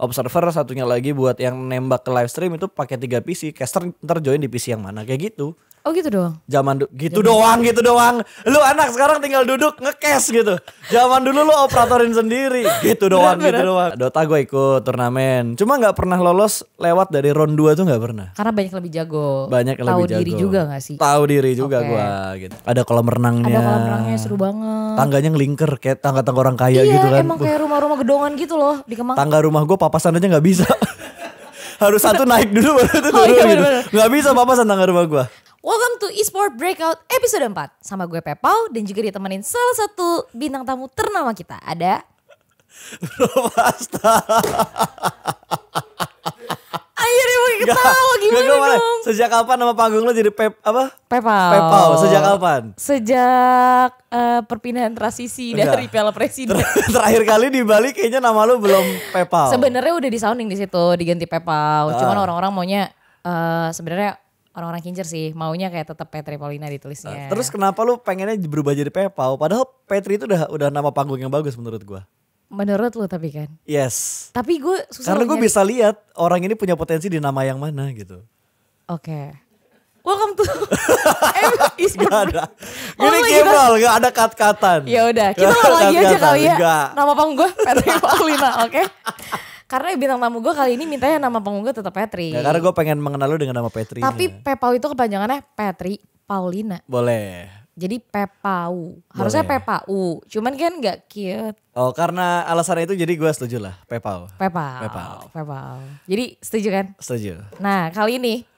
observer satunya lagi buat yang nembak ke live stream itu pakai tiga PC caster ntar join di PC yang mana kayak gitu oh gitu doang zaman du- gitu zaman doang gitu doang lu anak sekarang tinggal duduk ngekes gitu zaman dulu lu operatorin sendiri gitu doang gitu doang Dota gue ikut turnamen cuma nggak pernah lolos lewat dari round 2 tuh nggak pernah karena banyak lebih jago banyak tahu lebih jago diri juga gak sih tahu diri juga okay. gue gitu ada kolam renangnya ada kolam renangnya seru banget tangganya ngelingker kayak tangga-tangga orang kaya iya, gitu kan emang kayak rumah-rumah gedongan gitu loh di Kemang tangga rumah gue papasan aja nggak bisa. Harus satu naik dulu baru itu oh, turun oh, iya, gitu. Nggak bisa papasan tangga rumah gue. Welcome to Esport Breakout episode 4 sama gue Pepau dan juga ditemenin salah satu bintang tamu ternama kita ada Bro Pasta akhirnya mau ketawa gimana gak, gak, dong? Sejak kapan nama panggung lo jadi pep apa? Pepal. Pepal. Sejak kapan? Sejak uh, perpindahan transisi gak. dari Piala Presiden. Ter terakhir kali di Bali kayaknya nama lo belum Pepal. Sebenarnya udah di sounding di situ diganti Pepal. Ah. Cuman orang-orang maunya uh, sebenarnya orang-orang kincir sih maunya kayak tetap Petri Paulina ditulisnya. Terus kenapa lu pengennya berubah jadi Pepau? Padahal Petri itu udah udah nama panggung yang bagus menurut gua. Menurut lo tapi kan? Yes. Tapi gue susah. Karena gue bisa lihat orang ini punya potensi di nama yang mana gitu. Oke. Okay. Welcome to Gak ada. Ini oh kebal, gak ada kat-katan. Ya udah, kita lagi aja kali ya. Enggak. Nama panggung gue Patrick Paulina, oke? Okay? Karena bintang tamu gue kali ini mintanya nama panggung gue tetap Petri. Ya, karena gue pengen mengenal lu dengan nama Petri. Tapi Pepau itu kepanjangannya Petri Paulina. Boleh. Jadi pepau. Harusnya Boleh. pepau. Cuman kan gak cute. Oh, karena alasannya itu jadi gue setuju lah, pepau. Pepau. Pepau. Pepau. Jadi setuju kan? Setuju. Nah, kali ini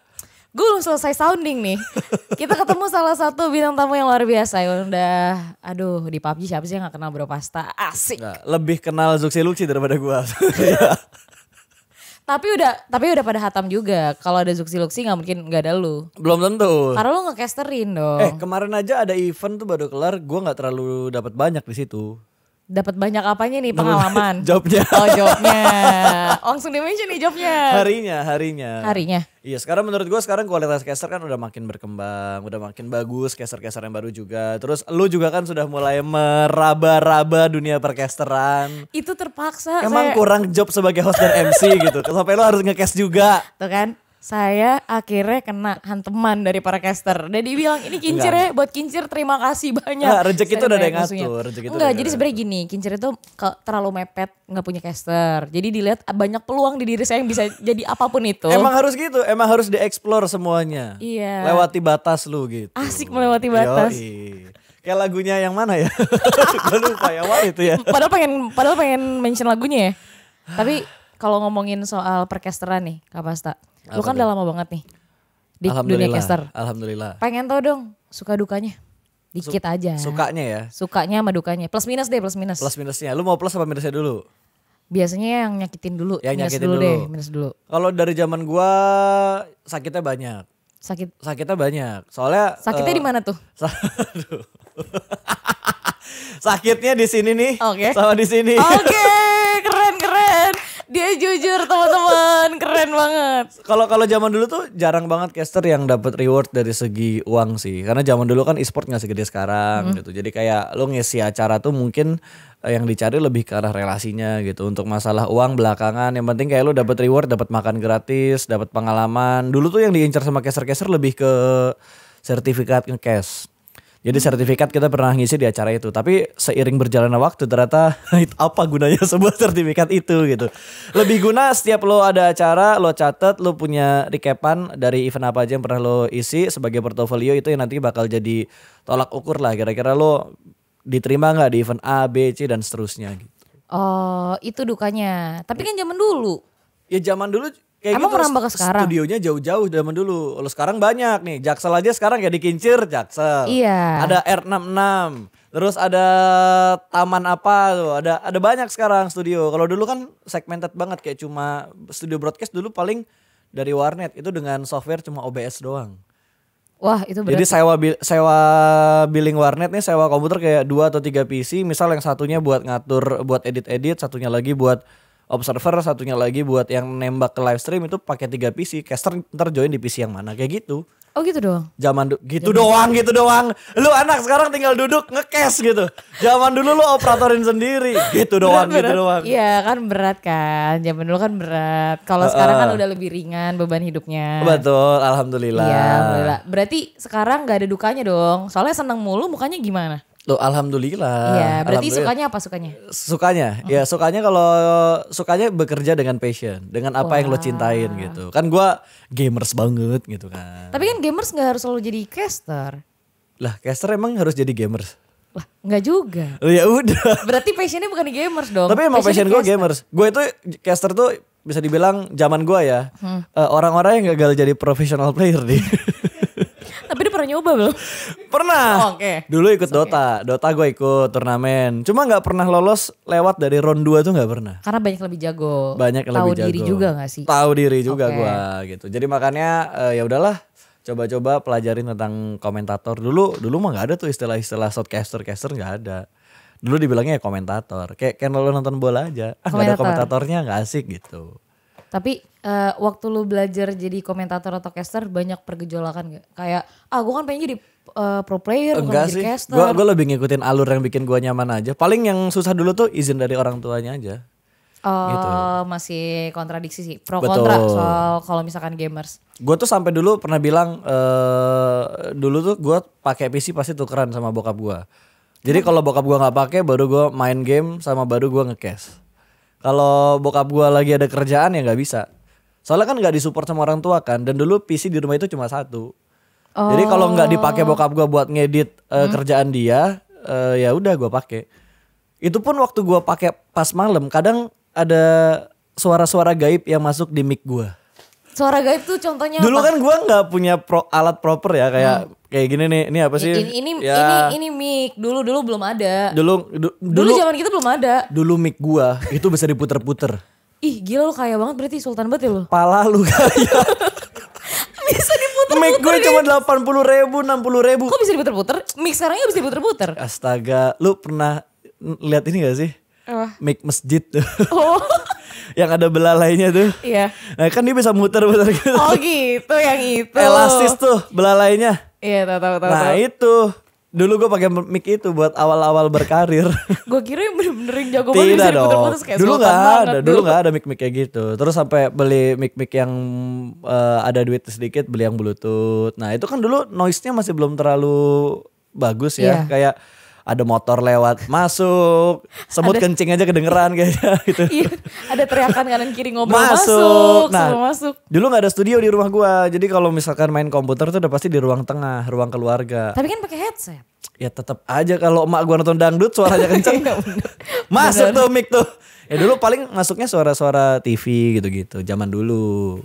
gue belum selesai sounding nih. Kita ketemu salah satu bintang tamu yang luar biasa ya udah aduh di PUBG siapa sih yang gak kenal Bro Pasta? Asik. Nah, lebih kenal Zuxi Luxi daripada gue. Tapi udah tapi udah pada hatam juga. Kalau ada Zuxi Luxi nggak mungkin nggak ada lu. Belum tentu. Karena lu ngecasterin dong. Eh kemarin aja ada event tuh baru kelar, gue nggak terlalu dapat banyak di situ. Dapat banyak apanya nih pengalaman? jobnya. Oh jobnya. Langsung di mention nih jobnya. Harinya, harinya. Harinya. Iya sekarang menurut gua sekarang kualitas caster kan udah makin berkembang. Udah makin bagus caster-caster yang baru juga. Terus lu juga kan sudah mulai meraba-raba dunia percasteran. Itu terpaksa. Emang saya... kurang job sebagai host dan MC gitu. Sampai lu harus ngecast juga. Tuh kan saya akhirnya kena hanteman dari para caster. Dan bilang ini kincir ya, buat kincir terima kasih banyak. Nah, rezeki itu udah ada yang ngatur. Rezeki Enggak, jadi sebenarnya gini, kincir itu terlalu mepet, nggak punya caster. Jadi dilihat banyak peluang di diri saya yang bisa jadi apapun itu. Emang harus gitu, emang harus dieksplor semuanya. Iya. Lewati batas lu gitu. Asik melewati batas. Yoi. Kayak lagunya yang mana ya? Gue lupa ya, wah itu ya. Padahal pengen, padahal pengen mention lagunya ya. Tapi kalau ngomongin soal perkesteran nih, Kak Pasta Lu kan udah lama banget nih di dunia caster. Alhamdulillah. Pengen tau dong suka dukanya. Dikit Su aja. Sukanya ya. Sukanya sama dukanya. Plus minus deh, plus minus. Plus minusnya. Lu mau plus apa minusnya dulu? Biasanya yang nyakitin dulu, yang minus nyakitin dulu, dulu deh, minus dulu. Kalau dari zaman gua sakitnya banyak. Sakit. Sakitnya banyak. Soalnya Sakitnya uh, di mana tuh? Sakitnya di sini nih. Oke. Okay. Sama di sini. Oke. Okay. dia jujur teman-teman keren banget kalau kalau zaman dulu tuh jarang banget caster yang dapat reward dari segi uang sih karena zaman dulu kan e-sport nggak segede sekarang hmm. gitu jadi kayak lo ngisi acara tuh mungkin eh, yang dicari lebih ke arah relasinya gitu untuk masalah uang belakangan yang penting kayak lo dapat reward dapat makan gratis dapat pengalaman dulu tuh yang diincar sama caster-caster lebih ke sertifikat cash jadi sertifikat kita pernah ngisi di acara itu, tapi seiring berjalannya waktu ternyata apa gunanya sebuah sertifikat itu gitu. Lebih guna setiap lo ada acara, lo catet lo punya recapan dari event apa aja yang pernah lo isi sebagai portofolio itu yang nanti bakal jadi tolak ukur lah kira-kira lo diterima nggak di event A, B, C dan seterusnya gitu. Oh, itu dukanya. Tapi iya. kan zaman dulu. Ya zaman dulu Kayak Emang gitu, merambah ke sekarang? Studionya jauh-jauh zaman dulu. Lo sekarang banyak nih. Jaksel aja sekarang kayak di Kincir, Jaksel. Iya. Ada R66. Terus ada taman apa tuh. Ada ada banyak sekarang studio. Kalau dulu kan segmented banget kayak cuma studio broadcast dulu paling dari warnet itu dengan software cuma OBS doang. Wah itu berarti. Jadi sewa bil, sewa billing warnet nih sewa komputer kayak dua atau tiga PC. Misal yang satunya buat ngatur buat edit-edit, satunya lagi buat observer satunya lagi buat yang nembak ke live stream itu pakai tiga PC caster ntar join di PC yang mana kayak gitu Oh gitu doang. Zaman gitu Zaman doang, gitu doang. Lu anak sekarang tinggal duduk ngekes gitu. Zaman dulu lu operatorin sendiri, gitu doang, berat, gitu berat. doang. Iya kan berat kan. Zaman dulu kan berat. Kalau uh, sekarang kan udah lebih ringan beban hidupnya. Betul, alhamdulillah. Iya, Berarti sekarang nggak ada dukanya dong. Soalnya seneng mulu mukanya gimana? Tuh alhamdulillah. Iya, berarti alhamdulillah. sukanya apa sukanya? Sukanya. uh-huh. Ya, sukanya kalau sukanya bekerja dengan passion, dengan apa Wah. yang lo cintain gitu. Kan gue gamers banget gitu kan. Tapi kan gamers nggak harus selalu jadi caster. Lah, caster emang harus jadi gamers. Lah, nggak juga. Ya udah. Berarti passionnya bukan di gamers dong. Tapi emang passion, passion gue gamers. Gue itu caster tuh bisa dibilang zaman gue ya. Hmm. Uh, orang-orang yang gagal jadi professional player nih. pernah nyoba belum? Pernah. Oh, Oke. Okay. Dulu ikut Dota. Dota gue ikut turnamen. Cuma nggak pernah lolos lewat dari round 2 tuh nggak pernah. Karena banyak lebih jago. Banyak lebih jago. Tahu diri juga gak sih? Tahu diri juga okay. gue gitu. Jadi makanya uh, ya udahlah coba-coba pelajarin tentang komentator dulu dulu mah nggak ada tuh istilah-istilah shotcaster caster nggak ada dulu dibilangnya ya komentator kayak kan lo nonton bola aja ah, nggak ada komentatornya nggak asik gitu tapi uh, waktu lu belajar jadi komentator atau caster banyak pergejolakan gak? Kayak ah gue kan pengen jadi uh, pro player kan Enggak bukan sih. caster. Gue lebih ngikutin alur yang bikin gue nyaman aja. Paling yang susah dulu tuh izin dari orang tuanya aja. Oh, uh, gitu. masih kontradiksi sih. Pro Betul. kontra soal kalau misalkan gamers. Gue tuh sampai dulu pernah bilang uh, dulu tuh gue pakai PC pasti tukeran sama bokap gue. Jadi kalau bokap gue nggak pakai baru gue main game sama baru gue ngecast kalau bokap gue lagi ada kerjaan ya nggak bisa. Soalnya kan nggak disupport sama orang tua kan. Dan dulu PC di rumah itu cuma satu. Oh. Jadi kalau nggak oh. dipakai bokap gue buat ngedit uh, kerjaan dia, uh, ya udah gue pakai. Itu pun waktu gue pakai pas malam, kadang ada suara-suara gaib yang masuk di mic gue. Suara gaib tuh contohnya Dulu apa? kan gue nggak punya pro, alat proper ya kayak hmm. kayak gini nih. Ini apa sih? Ini ini ya. ini, ini mic. Dulu dulu belum ada. Dulu du, dulu, dulu zaman kita belum ada. Dulu mic gue itu bisa diputer-puter. Ih, gila lu kaya banget berarti sultan banget ya lu. Pala lu kaya. bisa diputer Mic gue ya? cuma delapan puluh ribu, enam puluh ribu. Kok bisa diputer-puter? Mic sekarang bisa diputer-puter. Astaga, lu pernah lihat ini gak sih? uh. Mic masjid. Oh. yang ada belalainya tuh. Iya. Nah, kan dia bisa muter-muter gitu. Oh, gitu yang itu. Elastis tuh belalainya. Iya, tahu tahu tahu. Nah, tau. itu Dulu gue pakai mic itu buat awal-awal berkarir. gue kira yang bener-bener yang jago banget dong. dulu nggak ada, dulu, dulu nggak ada mic mic kayak gitu. Terus sampai beli mic mic yang uh, ada duit sedikit, beli yang bluetooth. Nah itu kan dulu noise-nya masih belum terlalu bagus ya, yeah. kayak ada motor lewat masuk semut ada, kencing aja kedengeran kayaknya gitu iya, ada teriakan kanan kiri ngobrol masuk, masuk nah masuk. dulu nggak ada studio di rumah gua jadi kalau misalkan main komputer tuh udah pasti di ruang tengah ruang keluarga tapi kan pakai headset ya tetap aja kalau emak gua nonton dangdut suaranya iya, kenceng masuk tuh mic tuh ya dulu paling masuknya suara-suara TV gitu-gitu zaman dulu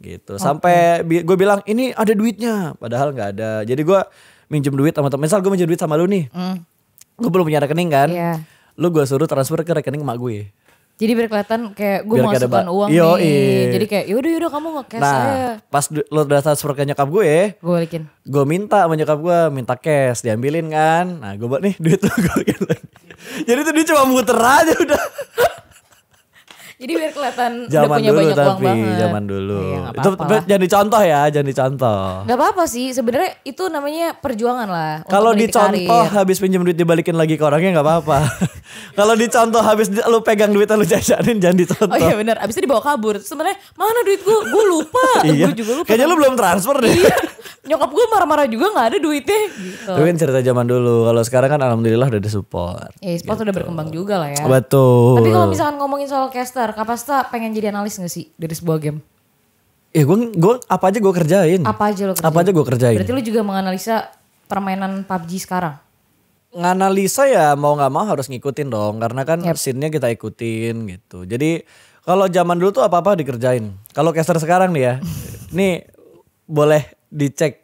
gitu sampai okay. gue bilang ini ada duitnya padahal nggak ada jadi gue minjem duit sama temen. Misal gue minjem duit sama lu nih. Mm. Gue belum punya rekening kan. Yeah. Lu gue suruh transfer ke rekening emak gue. Jadi biar kelihatan kayak gue masukkan uang yo, nih. Iya. Jadi kayak yaudah yaudah kamu nggak cash nah, aja. Pas lo udah transfer ke nyokap gue. Gue balikin. Gue minta sama nyokap gue minta cash diambilin kan. Nah gue buat nih duit lo gue balikin lagi. Jadi tuh dia cuma muter aja udah. Jadi biar kelihatan zaman udah punya dulu, banyak tapi, uang banget. Zaman dulu. Iya, apa itu jangan dicontoh ya, jangan dicontoh. Gak apa-apa sih, sebenarnya itu namanya perjuangan lah. Kalau dicontoh karir. habis pinjam duit dibalikin lagi ke orangnya gak apa-apa. Kalau dicontoh habis lu pegang duitnya lu jajanin jangan dicontoh. Oh iya benar, habis itu dibawa kabur. Sebenarnya mana duit gue? Gue lupa. iya. Gue juga lupa. Kayaknya lu belum transfer deh. Iya. Nyokap gue marah-marah juga gak ada duitnya. Gitu. Tapi kan cerita zaman dulu. Kalau sekarang kan alhamdulillah udah ada support. Iya, support gitu. udah berkembang juga lah ya. Betul. Tapi kalau misalkan ngomongin soal caster Bentar, Kapasta pengen jadi analis gak sih dari sebuah game? Eh gue, gue apa aja gue kerjain. Apa aja lo kerjain? Apa aja gue kerjain. Berarti lo juga menganalisa permainan PUBG sekarang? Nganalisa ya mau gak mau harus ngikutin dong. Karena kan yep. scene-nya kita ikutin gitu. Jadi kalau zaman dulu tuh apa-apa dikerjain. Kalau caster sekarang nih ya. nih boleh dicek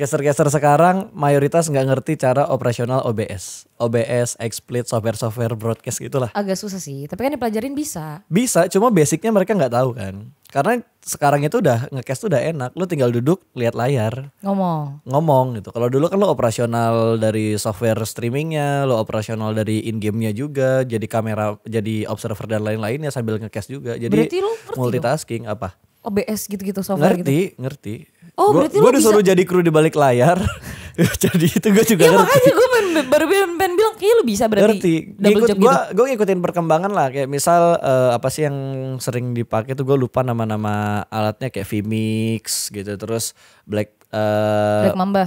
Caster-caster sekarang mayoritas nggak ngerti cara operasional OBS. OBS, XSplit, software-software broadcast gitulah. Agak susah sih, tapi kan dipelajarin bisa. Bisa, cuma basicnya mereka nggak tahu kan. Karena sekarang itu udah ngecast udah enak, lu tinggal duduk lihat layar. Ngomong. Ngomong gitu. Kalau dulu kan lu operasional dari software streamingnya, lu operasional dari in gamenya juga, jadi kamera, jadi observer dan lain-lainnya sambil ngecast juga. Jadi Berarti lu multitasking dong. apa? OBS gitu-gitu software ngerti, gitu. Ngerti, ngerti. Oh, gua, berarti gua disuruh bisa... jadi kru di balik layar. jadi itu gue juga ya, ngerti. makanya gue baru pengen bilang kayak lu bisa berarti. Ngerti. Ngikut, gua, gitu. Gue ngikutin perkembangan lah. Kayak misal uh, apa sih yang sering dipakai tuh gue lupa nama-nama alatnya kayak Vmix gitu. Terus Black uh, Black Mamba.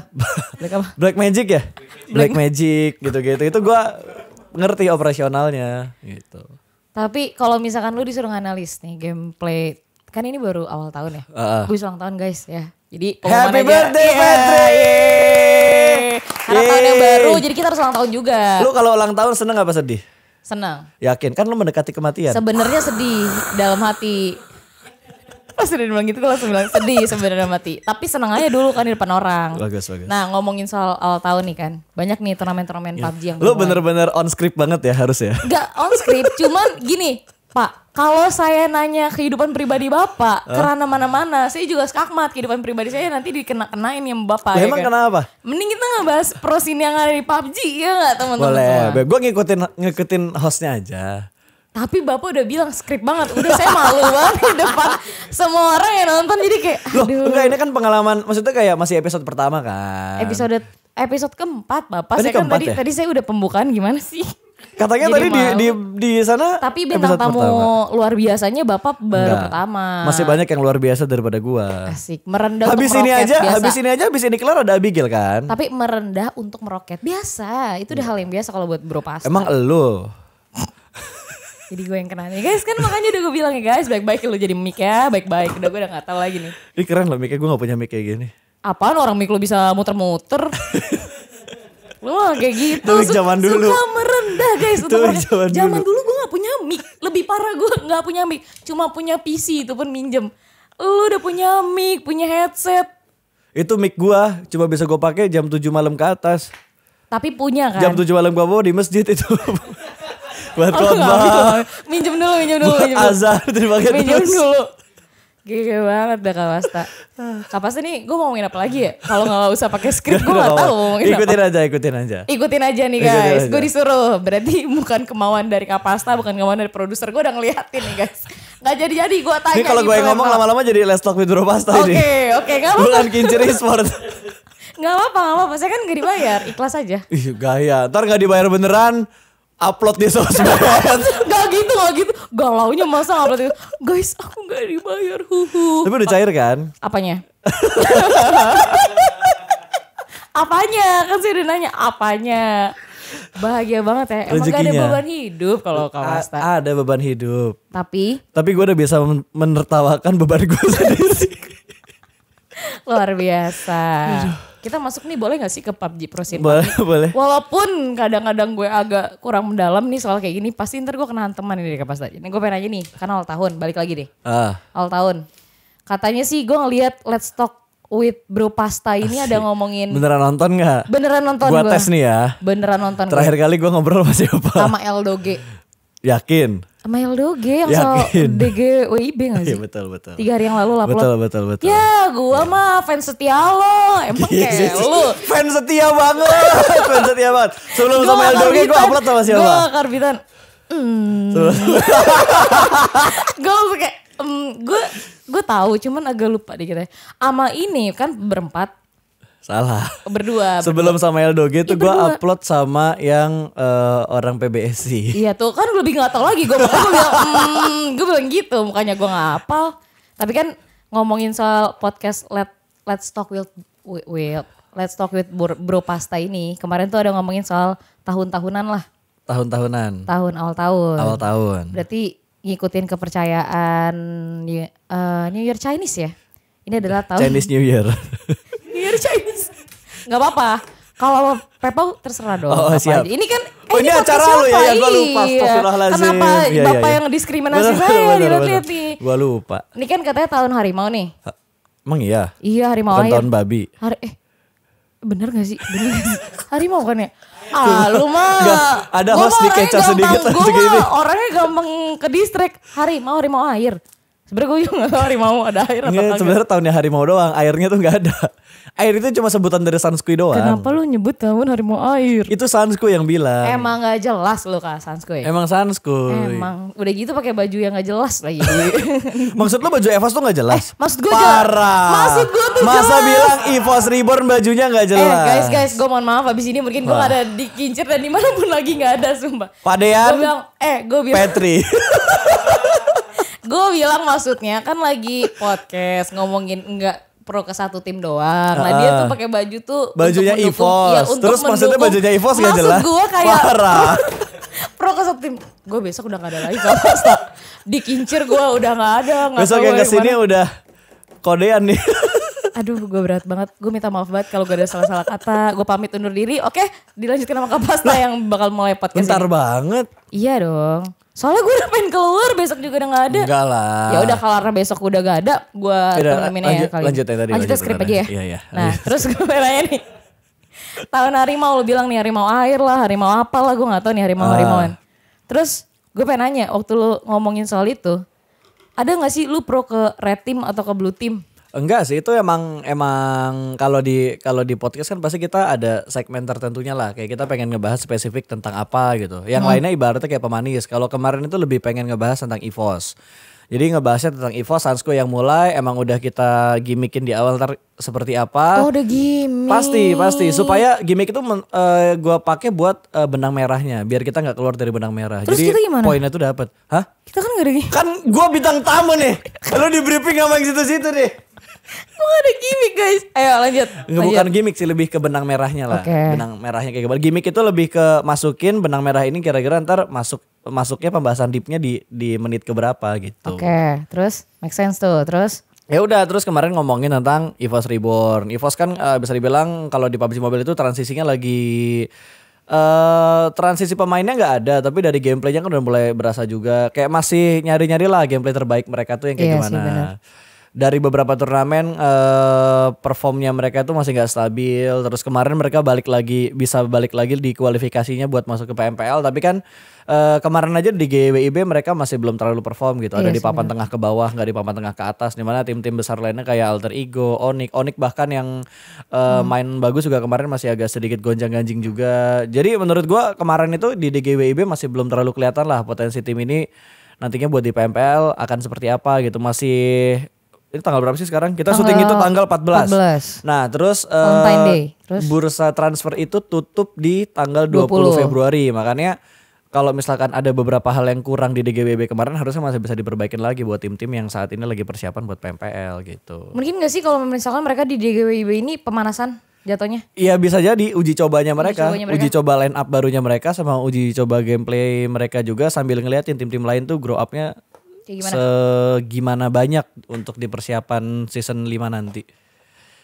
Black apa? Black Magic ya? Black, Magic gitu-gitu. Itu gue ngerti operasionalnya gitu. Tapi kalau misalkan lu disuruh analis nih gameplay kan ini baru awal tahun ya. Uh. Gue ulang tahun guys ya. Jadi Happy birthday yeah. Patrick. Yeah. Karena yeah. tahun yang baru jadi kita harus ulang tahun juga. Lu kalau ulang tahun seneng apa sedih? Seneng. Yakin kan lu mendekati kematian. Sebenarnya sedih dalam hati. Pas udah bilang gitu gue langsung bilang sedih sebenarnya mati. Tapi seneng aja dulu kan di depan orang. Bagus, bagus. Nah ngomongin soal awal tahun nih kan. Banyak nih turnamen-turnamen yeah. PUBG yang... Lu bener-bener on script banget ya harus ya? Gak on script cuman gini Pak kalau saya nanya kehidupan pribadi bapak, huh? karena mana-mana, saya juga skakmat kehidupan pribadi saya nanti dikena-kenain yang bapak. ya emang kan? kenapa? Mending kita bahas prosin yang ada di PUBG ya nggak teman-teman? Boleh, gue ngikutin ngikutin hostnya aja. Tapi bapak udah bilang skrip banget, udah saya malu banget di depan semua orang yang nonton jadi kayak. Aduh. Loh, enggak ini kan pengalaman, maksudnya kayak masih episode pertama kan? Episode episode keempat bapak. Tadi saya kan tadi ya? tadi saya udah pembukaan gimana sih? Katanya Jadi tadi di, di di sana. Tapi bintang tamu pertama. luar biasanya bapak baru Enggak. pertama. Masih banyak yang luar biasa daripada gua. Asik. Merendah. Habis untuk ini aja, biasa. habis ini aja, habis ini kelar ada Abigail kan. Tapi merendah untuk meroket biasa. Itu udah iya. hal yang biasa kalau buat bro pasta. Emang elu jadi gue yang kena nih guys kan makanya udah gue bilang ya guys baik-baik lo jadi mic ya baik-baik udah gue udah gak tau lagi nih ini keren loh mic gue gak punya mic kayak gini apaan orang mic lo bisa muter-muter Wah kayak gitu. zaman dulu. Suka merendah guys. Tuh zaman dulu. Zaman dulu gue gak punya mic. Lebih parah gue gak punya mic. Cuma punya PC itu pun minjem. Lu udah punya mic, punya headset. Itu mic gue cuma bisa gue pakai jam 7 malam ke atas. Tapi punya kan? Jam 7 malam gue bawa di masjid itu. Buat oh, minjem dulu, minjem dulu, minjem dulu. Azhar, terima kasih. Minjem dulu. Gede banget deh dah Kapan sih nih gue mau ngomongin apa lagi ya? Kalau nggak usah pakai script, gue gak tau mau ngomongin ikutin apa. aja, ikutin aja. Ikutin aja nih guys. Gue disuruh. Berarti bukan kemauan dari Kapasta, bukan kemauan dari produser. Gue udah ngeliatin nih guys. Gak jadi-jadi gue tanya. Ini kalau gitu gue ngomong lama-lama jadi Let's Talk with Pasta okay, ini. Oke, oke. Okay, bukan kincir sport. Gak apa-apa, gak apa-apa. Saya kan gak dibayar. Ikhlas aja. Ih, gaya. Ntar gak dibayar beneran upload di sosmed Gak gitu, gak gitu. Galaunya masa upload itu. Guys, aku gak dibayar. Huhu. Tapi udah cair kan? Apanya? apanya? Kan saya udah nanya apanya. Bahagia banget ya. Emang gak ada beban hidup kalau kamu Ada beban hidup. Tapi? Tapi gue udah bisa menertawakan beban gue sendiri. Luar biasa. Aduh kita masuk nih boleh gak sih ke PUBG Pro Boleh, boleh. Walaupun kadang-kadang gue agak kurang mendalam nih soal kayak gini, pasti ntar gue kena hanteman ini deh pas tadi. Ini gue pengen aja nih, karena awal tahun, balik lagi deh. Uh. Awal tahun. Katanya sih gue ngeliat Let's Talk with Bro Pasta ini Asik. ada ngomongin. Beneran nonton gak? Beneran nonton gue. Gue tes nih ya. Beneran nonton Terakhir gue. kali gue ngobrol sama siapa? Sama Eldoge. Yakin. sama doge yang soal DG WIB gak iya, sih? Iya betul betul. Tiga hari yang lalu lah Betul betul betul. Ya gua iya. mah fans setia lo. Emang iya, kayak lo, Fans setia banget. fans setia banget. Sebelum gua sama Mail doge gue upload sama siapa? Gue karbitan. Hmm. gue kayak um, gue gue tahu cuman agak lupa dikit ya. Ama ini kan berempat Salah. Berdua. Sebelum berdua. sama Eldo gitu ya, gue upload sama yang uh, orang PBSI. Iya tuh kan lebih nggak tau lagi gue bilang, mmm, gue bilang gitu makanya gue nggak apal. Tapi kan ngomongin soal podcast Let Let's Talk with with Let's Talk with Bro Pasta ini kemarin tuh ada ngomongin soal tahun-tahunan lah. Tahun-tahunan. Tahun awal tahun. Awal tahun. Berarti ngikutin kepercayaan New, uh, New Year Chinese ya. Ini adalah tahun Chinese New Year. New Year Chinese. Gak apa-apa. Kalau Pepo terserah dong. Oh, siap. Ini kan eh, oh, ini, ini acara lu ya, ya gua lupa. Iya. Kenapa ya, Bapak iya. yang diskriminasi bener, saya di gitu, nih. lupa. Ini kan katanya tahun harimau nih. Emang iya? Iya harimau Bukan air. tahun babi. Hari, eh, bener gak sih? Bener gak sih? harimau kan ya? Ah lu mah. Gak, ada gua host di kecap sedikit. Gue mah orangnya gampang ke distrik. Harimau, harimau air. Sebenernya gue juga gak tau harimau ada air apa enggak. Sebenernya tahunnya harimau doang, airnya tuh gak ada air itu cuma sebutan dari Sanskuy doang. Kenapa lu nyebut tahun harimau air? Itu Sanskuy yang bilang. Emang gak jelas lu kak Sanskuy. Ya? Emang Sanskuy. Emang udah gitu pakai baju yang gak jelas lagi. maksud lu baju Evos tuh gak jelas? Eh, maksud gue Parah. Maksud gue tuh Masa jelas. Masa bilang Evos Reborn bajunya gak eh, jelas? Eh guys guys gue mohon maaf abis ini mungkin gue gak ada di kincir dan dimanapun lagi gak ada sumpah. Padean. Gue bilang eh gue bilang. Petri. gue bilang maksudnya kan lagi podcast ngomongin enggak pro ke satu tim doang. Nah, dia tuh pakai baju tuh iya, bajunya Evos. Ya, Terus mendukung. maksudnya bajunya Evos gak jelas. gua kayak parah. pro ke satu tim. Gue besok udah gak ada lagi kalau Dikincir gua udah gak ada. Gak besok yang kesini udah kodean nih. Aduh gua berat banget Gue minta maaf banget kalau gua ada salah-salah kata Gue pamit undur diri Oke dilanjutkan sama Kapasta nah, yang bakal mulai podcast Bentar banget Iya dong Soalnya gue udah pengen keluar, besok juga udah gak ada. Enggak lah. Ya udah kalau besok udah gak ada, gue temenin aja kali. Lanjut aja tadi. Lanjut, lanjut skrip aja ya. Iya, iya. Nah, lanjut. terus gue pengen nanya nih. Tahun harimau lu bilang nih harimau air lah, harimau apa lah, gue gak tau nih harimau ah. harimauan. Terus gue pengen nanya, waktu lu ngomongin soal itu, ada gak sih lu pro ke red team atau ke blue team? Enggak sih, itu emang emang kalau di kalau di podcast kan pasti kita ada segmen tertentunya lah. Kayak kita pengen ngebahas spesifik tentang apa gitu. Yang hmm. lainnya ibaratnya kayak pemanis. Kalau kemarin itu lebih pengen ngebahas tentang EVOS. Jadi ngebahasnya tentang EVOS, Sansko yang mulai emang udah kita gimmickin di awal ntar seperti apa. Oh udah gimmick. Pasti pasti supaya gimmick itu men, uh, gua pakai buat uh, benang merahnya biar kita nggak keluar dari benang merah. Terus Jadi kita gimana? poinnya tuh dapat. Hah? Kita kan gak ada gini. Kan gua bintang tamu nih. kalau di briefing sama yang situ-situ nih. Emang ada gimmick guys. Ayo lanjut. lanjut. Bukan gimmick sih lebih ke benang merahnya lah. Okay. Benang merahnya kayak gimana? Gimmick itu lebih ke masukin benang merah ini kira-kira ntar masuk masuknya pembahasan deepnya di di menit keberapa gitu. Oke, okay. terus make sense tuh. Terus Ya udah, terus kemarin ngomongin tentang EVOS Reborn. EVOS kan uh, bisa dibilang kalau di PUBG Mobile itu transisinya lagi uh, transisi pemainnya nggak ada tapi dari gameplaynya kan udah mulai berasa juga kayak masih nyari-nyari lah gameplay terbaik mereka tuh yang kayak iya gimana sih, dari beberapa turnamen uh, performnya mereka itu masih nggak stabil. Terus kemarin mereka balik lagi bisa balik lagi di kualifikasinya buat masuk ke PMPL, tapi kan uh, kemarin aja di GWIB mereka masih belum terlalu perform gitu. Iya, Ada di papan sebenernya. tengah ke bawah, nggak di papan tengah ke atas. Dimana tim-tim besar lainnya kayak Alter Ego, Onik, Onik bahkan yang uh, hmm. main bagus juga kemarin masih agak sedikit gonjang-ganjing juga. Jadi menurut gua kemarin itu di DGWIB masih belum terlalu kelihatan lah potensi tim ini nantinya buat di PMPL akan seperti apa gitu masih ini tanggal berapa sih sekarang? Kita syuting itu tanggal 14. 14. Nah, terus uh, day. Terus? bursa transfer itu tutup di tanggal 20, 20. Februari. Makanya kalau misalkan ada beberapa hal yang kurang di DGBB kemarin harusnya masih bisa diperbaikin lagi buat tim-tim yang saat ini lagi persiapan buat PMPL gitu. Mungkin gak sih kalau misalkan mereka di DGBB ini pemanasan jatuhnya? Iya bisa jadi uji cobanya mereka, uji, cobanya mereka. uji coba line up barunya mereka sama uji coba gameplay mereka juga sambil ngeliatin tim-tim lain tuh grow upnya gimana? segimana banyak untuk di season 5 nanti.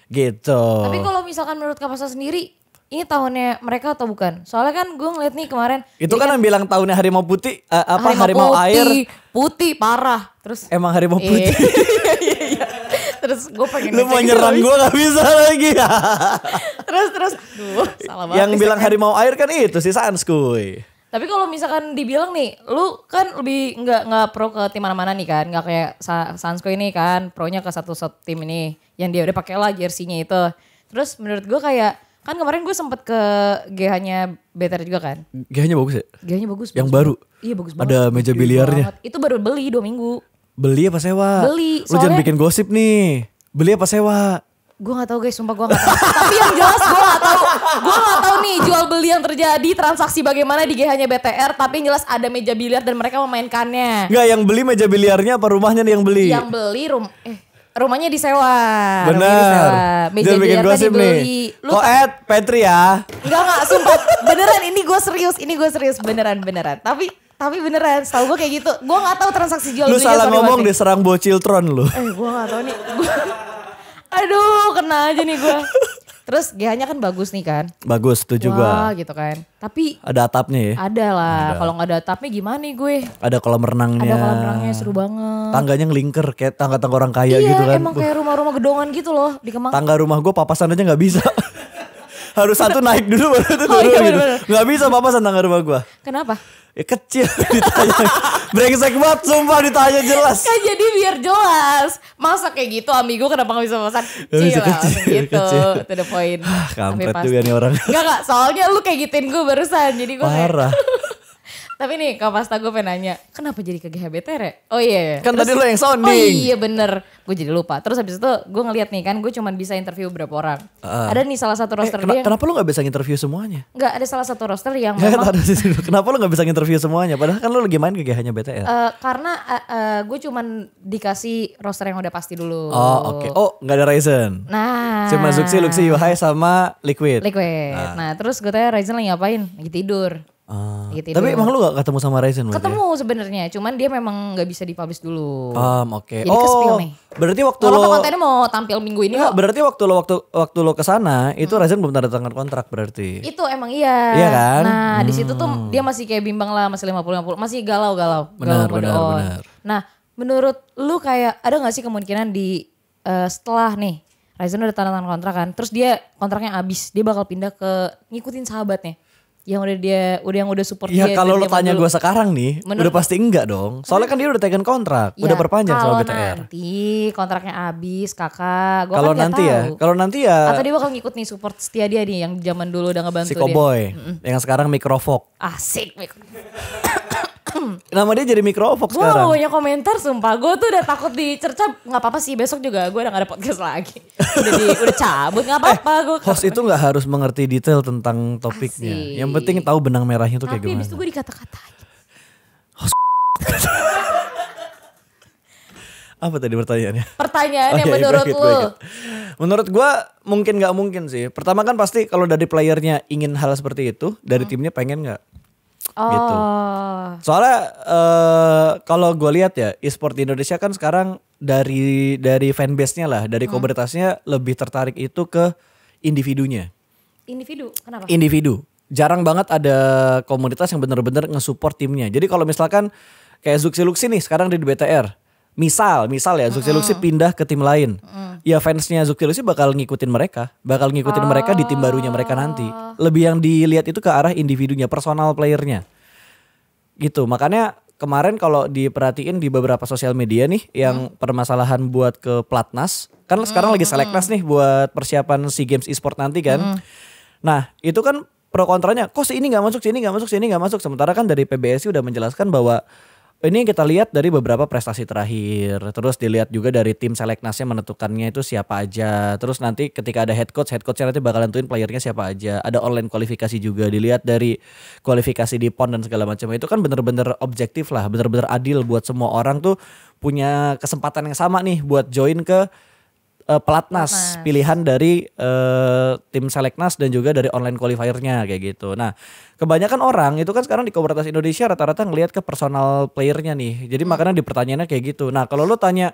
Gitu. Tapi kalau misalkan menurut Kapasa sendiri, ini tahunnya mereka atau bukan? Soalnya kan gue ngeliat nih kemarin. Itu kan, kan yang bilang tahunnya harimau putih, uh, apa harimau, harimau air. Putih, parah. Terus emang harimau eh. putih. Iya, iya, iya. terus gue pengen lu mau nyerang gitu. gue gak bisa lagi terus terus Duh, salah yang bilang harimau air kan itu si Sans tapi kalau misalkan dibilang nih, lu kan lebih nggak nggak pro ke tim mana-mana nih kan, nggak kayak Sa Sansko ini kan, pro-nya ke satu satu tim ini, yang dia udah pakai lah jersey-nya itu. Terus menurut gue kayak kan kemarin gue sempet ke GH-nya Better juga kan. GH-nya bagus ya? GH-nya bagus. Yang baru? Iya bagus banget. Ada meja biliarnya. Itu baru beli dua minggu. Beli apa sewa? Beli. Soalnya... Lu jangan bikin gosip nih. Beli apa sewa? Gue gak tau guys, sumpah gue gak tau. Tapi yang jelas gue gak tau. Gue gak tau nih jual beli yang terjadi, transaksi bagaimana di GH-nya BTR. Tapi yang jelas ada meja biliar dan mereka memainkannya. Nggak, yang beli meja biliarnya apa rumahnya nih yang beli? Yang beli rum... Eh, rumahnya disewa. Bener. Meja Jangan bikin gosip nih. Lu oh, Koet, Petri ya. Enggak enggak, sumpah. beneran ini gue serius, ini gue serius beneran beneran. Tapi tapi beneran, setahu gue kayak gitu. Gue gak tau transaksi jual beli. Lu salah ngomong diserang bocil tron lu. Eh, gue nggak tahu nih aduh kena aja nih gue Terus GH-nya kan bagus nih kan? Bagus, tuh juga. Wah gitu kan. Tapi ada atapnya ya? Ada lah. Kalau nggak ada atapnya gimana nih gue? Ada kolam renangnya. Ada kolam renangnya seru banget. Tangganya ngelingker kayak tangga-tangga orang kaya iya, gitu kan. Iya emang kayak rumah-rumah gedongan gitu loh di Kemang. Tangga rumah gue papasan aja nggak bisa. Harus satu naik dulu baru itu turun oh, iya, bener -bener. gitu. Nggak bisa papasan tangga rumah gue. Kenapa? Ya kecil ditanya. Brengsek banget sumpah ditanya jelas. Kan jadi biar jelas. Masa kayak gitu amigo kenapa gak bisa pesan ya, kecil, kecil gitu. Kecil. To the point. Ah, kampret juga nih orang. Enggak enggak, soalnya lu kayak gituin gue barusan. Jadi gue Parah. Tapi nih Kak Pasta gue pengen nanya, kenapa jadi ke GHBT Re? Oh iya. Yeah. Kan tadi lo yang sounding. Oh iya bener, gue jadi lupa. Terus habis itu gue ngeliat nih kan gue cuma bisa interview berapa orang. Uh, ada nih salah satu eh, roster eh, kena, dia. Yang, kenapa lo gak bisa interview semuanya? Gak ada salah satu roster yang memang. kenapa lo gak bisa interview semuanya? Padahal kan lo lagi main ke GH-nya BTR. Uh, eh, karena uh, eh, uh, gue cuma dikasih roster yang udah pasti dulu. Oh oke. Okay. Oh gak ada Ryzen. Nah. Cuma Zuxi, Luxi, Yuhai sama Liquid. Liquid. Nah, nah terus gue tanya Ryzen lagi ngapain? Lagi tidur. Uh, gitu, tapi gitu. emang lu gak ketemu sama Ryzen? Ketemu ya? sebenarnya, cuman dia memang gak bisa dipublish dulu. Um, oke. Okay. Jadi oh, nih. Berarti waktu lo kontennya mau tampil minggu ini. Enggak, berarti waktu lo waktu waktu lo kesana itu hmm. Ryzen belum tanda tangan kontrak berarti. Itu emang iya. Iya kan? Nah hmm. di situ tuh hmm. dia masih kayak bimbang lah, masih 50 puluh, masih galau-galau. Benar, galau benar, benar. Nah menurut lu kayak ada gak sih kemungkinan di uh, setelah nih Ryzen udah tanda tangan kontrak kan, terus dia kontraknya habis, dia bakal pindah ke ngikutin sahabatnya yang udah dia udah yang udah support ya, dia. kalau lo tanya gue sekarang nih, Menurut, udah pasti enggak dong. Soalnya kan dia udah taken kontrak, ya, udah iya, perpanjang sama BTR. nanti kontraknya habis, Kakak, gua kalau kan nanti ya, kalau nanti ya atau dia bakal ngikut nih support setia dia nih yang zaman dulu udah ngebantu si dia. Si Cowboy, mm -mm. yang sekarang mikrofok. Asik mik Nama dia jadi Mikrofox wow, sekarang. Gue punya komentar sumpah. Gue tuh udah takut dicerca. Gak apa-apa sih besok juga gue udah gak ada podcast lagi. Jadi udah cabut gak apa-apa. Eh, gue host itu gak harus mengerti detail tentang topiknya. Asik. Yang penting tahu benang merahnya tuh kayak gimana. Tapi abis itu gue dikata-katain. Host apa tadi pertanyaannya? Pertanyaan okay, oh, iya, iya, menurut gue iya, lu. menurut gue mungkin gak mungkin sih. Pertama kan pasti kalau dari playernya ingin hal seperti itu, dari hmm. timnya pengen gak? Gitu. Oh. Gitu. Soalnya uh, kalau gue lihat ya, e-sport di Indonesia kan sekarang dari dari fanbase-nya lah, dari hmm. komunitasnya lebih tertarik itu ke individunya. Individu, kenapa? Individu. Jarang banget ada komunitas yang benar-benar ngesupport timnya. Jadi kalau misalkan kayak Zuxi Luxi nih sekarang di BTR, Misal, misal ya Zuxi Luxi mm. pindah ke tim lain. Mm. Ya fansnya Zuxi Luxi bakal ngikutin mereka, bakal ngikutin oh. mereka di tim barunya mereka nanti. Oh. Lebih yang dilihat itu ke arah individunya, personal playernya. Gitu. Makanya kemarin kalau diperhatiin di beberapa sosial media nih yang mm. permasalahan buat ke Platnas, kan mm. sekarang lagi mm, seleknas mm, mm. nih buat persiapan SEA Games eSport nanti kan. Mm. Nah, itu kan pro kontranya. Kok sini ini nggak masuk, sini nggak masuk, sini nggak masuk. Sementara kan dari PBSI udah menjelaskan bahwa ini kita lihat dari beberapa prestasi terakhir, terus dilihat juga dari tim seleknasnya menentukannya itu siapa aja. Terus nanti ketika ada head coach, head coachnya nanti bakal nentuin playernya siapa aja. Ada online kualifikasi juga dilihat dari kualifikasi di pon dan segala macam. Itu kan bener-bener objektif lah, bener-bener adil buat semua orang tuh punya kesempatan yang sama nih buat join ke uh, pelatnas pilihan dari uh, tim seleknas dan juga dari online qualifiernya kayak gitu. Nah, kebanyakan orang itu kan sekarang di komunitas Indonesia rata-rata ngelihat ke personal playernya nih. Jadi hmm. makanya dipertanyaannya kayak gitu. Nah, kalau lu tanya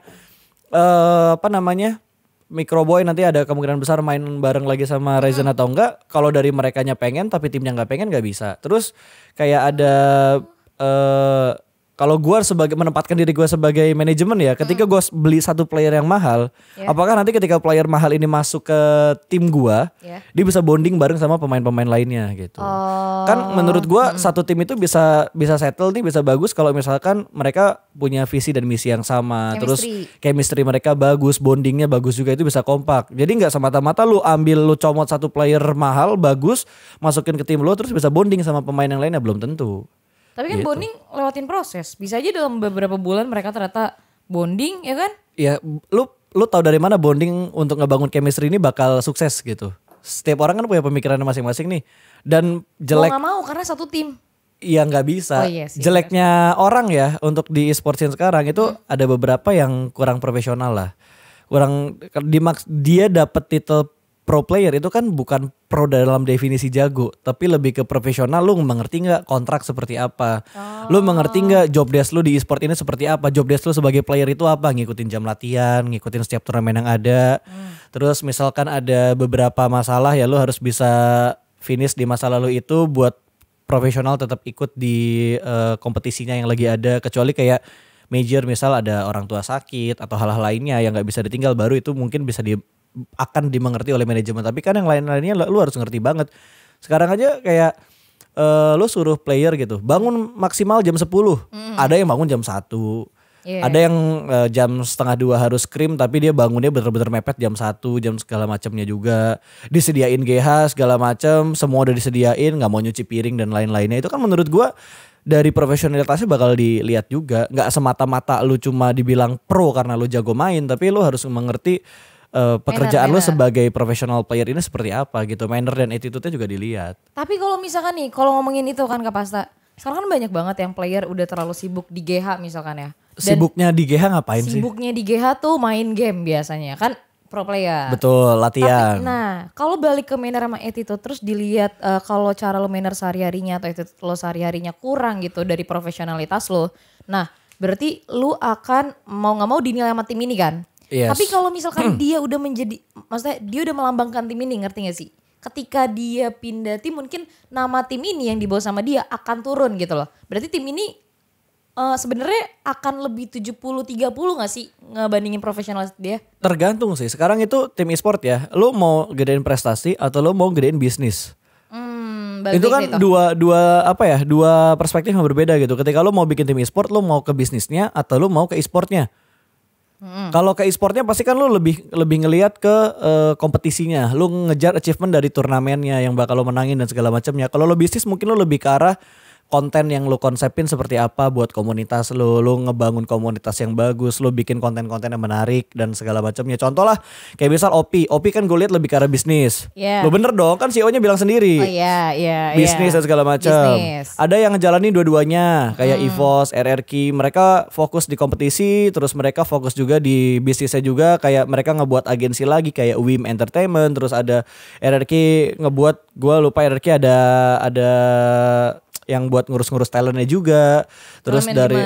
uh, apa namanya? Microboy nanti ada kemungkinan besar main bareng lagi sama hmm. Ryzen atau enggak? Kalau dari merekanya pengen tapi timnya nggak pengen nggak bisa. Terus kayak ada eh uh, kalau gue sebagai menempatkan diri gue sebagai manajemen ya, ketika hmm. gue beli satu player yang mahal, yeah. apakah nanti ketika player mahal ini masuk ke tim gue, yeah. dia bisa bonding bareng sama pemain-pemain lainnya gitu. Kan oh. Kan menurut gue hmm. satu tim itu bisa bisa settle nih, bisa bagus kalau misalkan mereka punya visi dan misi yang sama, chemistry. terus chemistry mereka bagus, bondingnya bagus juga itu bisa kompak. Jadi nggak semata-mata lu ambil lu comot satu player mahal bagus, masukin ke tim lu terus bisa bonding sama pemain yang lainnya belum tentu. Tapi kan gitu. bonding lewatin proses. Bisa aja dalam beberapa bulan mereka ternyata bonding ya kan? Iya, lu lu tahu dari mana bonding untuk ngebangun chemistry ini bakal sukses gitu. Setiap orang kan punya pemikiran masing-masing nih. Dan jelek Mau gak mau karena satu tim. Iya nggak bisa. Oh, yes, iya Jeleknya yes. orang ya untuk di e-sports sekarang itu hmm. ada beberapa yang kurang profesional lah. Kurang di dia dapat titel pro player itu kan bukan pro dalam definisi jago, tapi lebih ke profesional. Lu mengerti nggak kontrak seperti apa? Oh. Lu mengerti oh. nggak job desk lu di e-sport ini seperti apa? Job desk lu sebagai player itu apa? Ngikutin jam latihan, ngikutin setiap turnamen yang ada. Hmm. Terus misalkan ada beberapa masalah ya lu harus bisa finish di masa lalu itu buat profesional tetap ikut di uh, kompetisinya yang lagi ada kecuali kayak major misal ada orang tua sakit atau hal-hal lainnya yang nggak bisa ditinggal baru itu mungkin bisa di akan dimengerti oleh manajemen tapi kan yang lain-lainnya lu harus ngerti banget sekarang aja kayak uh, lu suruh player gitu bangun maksimal jam 10 mm. ada yang bangun jam satu Yeah. Ada yang uh, jam setengah dua harus krim tapi dia bangunnya bener-bener mepet jam satu jam segala macamnya juga disediain GH segala macam semua udah disediain nggak mau nyuci piring dan lain-lainnya itu kan menurut gua dari profesionalitasnya bakal dilihat juga nggak semata-mata lu cuma dibilang pro karena lu jago main tapi lu harus mengerti uh, pekerjaan lo sebagai profesional player ini seperti apa gitu. Manner dan attitude-nya juga dilihat. Tapi kalau misalkan nih, kalau ngomongin itu kan Kak Pasta, sekarang kan banyak banget yang player udah terlalu sibuk di GH misalkan ya. Dan sibuknya di GH ngapain sibuknya sih? Sibuknya di GH tuh main game biasanya kan pro player. Betul, latihan. Tapi, nah, kalau balik ke manner sama attitude terus dilihat uh, kalau cara lo manner sehari-harinya atau attitude lo sehari-harinya kurang gitu dari profesionalitas lo. Nah, berarti lu akan mau nggak mau dinilai sama tim ini kan? Yes. Tapi kalau misalkan hmm. dia udah menjadi, maksudnya dia udah melambangkan tim ini, ngerti gak sih? Ketika dia pindah tim, mungkin nama tim ini yang dibawa sama dia akan turun gitu loh. Berarti tim ini uh, sebenarnya akan lebih 70-30 gak sih ngebandingin profesional dia? Tergantung sih. Sekarang itu tim e-sport ya. Lo mau gedein prestasi atau lo mau gedein bisnis? Hmm, Bagi itu kan itu. dua dua apa ya dua perspektif yang berbeda gitu. Ketika lo mau bikin tim e-sport, lo mau ke bisnisnya atau lo mau ke e-sportnya. Kalau ke e-sportnya pasti kan lu lebih lebih ngelihat ke uh, kompetisinya, lu ngejar achievement dari turnamennya yang bakal lu menangin dan segala macamnya. Kalau lu bisnis mungkin lu lebih ke arah konten yang lo konsepin seperti apa buat komunitas lo lu ngebangun komunitas yang bagus, lo bikin konten-konten yang menarik dan segala macamnya. Contoh lah kayak misal Opi, Opi kan gue lihat lebih ke arah bisnis. Yeah. Lu bener dong kan CEO-nya bilang sendiri. Oh yeah, yeah, Bisnis yeah. dan segala macam. Ada yang ngejalanin dua-duanya kayak hmm. EVOS, RRQ, mereka fokus di kompetisi, terus mereka fokus juga di bisnisnya juga kayak mereka ngebuat agensi lagi kayak WIM Entertainment, terus ada RRQ ngebuat gue lupa RRQ ada ada yang buat ngurus-ngurus talentnya juga terus Talent dari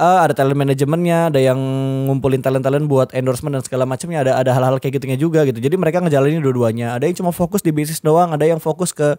uh, ada talent manajemennya, ada yang ngumpulin talent-talent buat endorsement dan segala macamnya, ada ada hal-hal kayak gitunya juga gitu. Jadi mereka ngejalanin dua-duanya. Ada yang cuma fokus di bisnis doang, ada yang fokus ke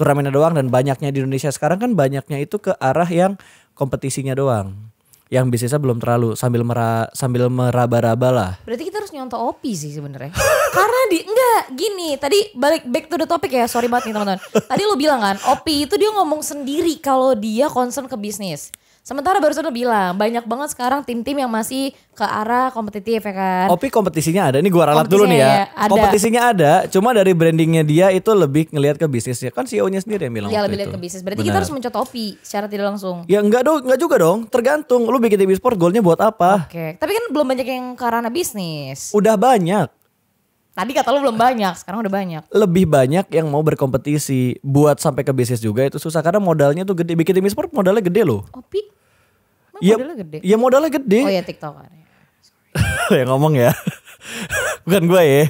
turnamen doang dan banyaknya di Indonesia sekarang kan banyaknya itu ke arah yang kompetisinya doang yang bisnisnya belum terlalu sambil mera, sambil meraba-raba lah. Berarti kita harus nyontoh OP sih sebenarnya. Karena di enggak gini, tadi balik back to the topic ya. Sorry banget nih teman-teman. Tadi lu bilang kan, OP itu dia ngomong sendiri kalau dia concern ke bisnis. Sementara baru saja bilang banyak banget sekarang tim-tim yang masih ke arah kompetitif ya kan. Opi kompetisinya ada. Ini gua ralat dulu nih ya. ya ada. Kompetisinya ada, cuma dari brandingnya dia itu lebih ngelihat ke bisnisnya. Kan CEO-nya sendiri yang bilang. Iya, lebih lihat ke bisnis. Berarti Bener. kita harus mencoba Opi secara tidak langsung. Ya enggak dong, enggak juga dong. Tergantung lu bikin tim e-sport goalnya buat apa. Oke. Okay. Tapi kan belum banyak yang ke arah bisnis. Udah banyak. Tadi kata lu belum banyak, sekarang udah banyak. Lebih banyak yang mau berkompetisi buat sampai ke bisnis juga itu susah karena modalnya tuh gede. Bikin tim e-sport modalnya gede loh. Kopi? Oh, ya, modalnya gede. Ya modalnya gede. Oh ya TikTok kan. yang ya, ngomong ya. Bukan gue ya.